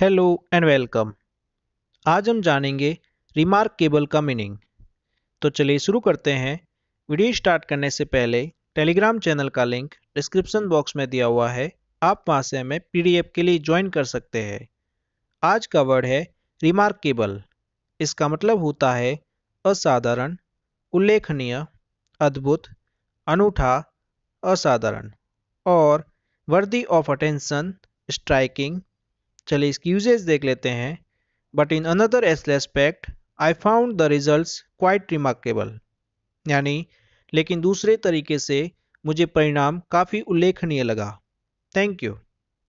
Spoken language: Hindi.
हेलो एंड वेलकम आज हम जानेंगे रिमार्क केबल का मीनिंग तो चलिए शुरू करते हैं वीडियो स्टार्ट करने से पहले टेलीग्राम चैनल का लिंक डिस्क्रिप्शन बॉक्स में दिया हुआ है आप वहां से हमें पीडीएफ के लिए ज्वाइन कर सकते हैं आज का वर्ड है रिमार्क केबल इसका मतलब होता है असाधारण उल्लेखनीय अद्भुत अनूठा असाधारण और वर्दी ऑफ अटेंशन स्ट्राइकिंग चलिए इसकी यूजेज देख लेते हैं but in another as respect I found the result quite remarkable यानी लेकिन दूसरे तरीके से मुझे परिणाम काफ़ी उल्लेखनीय लगा थैंक यू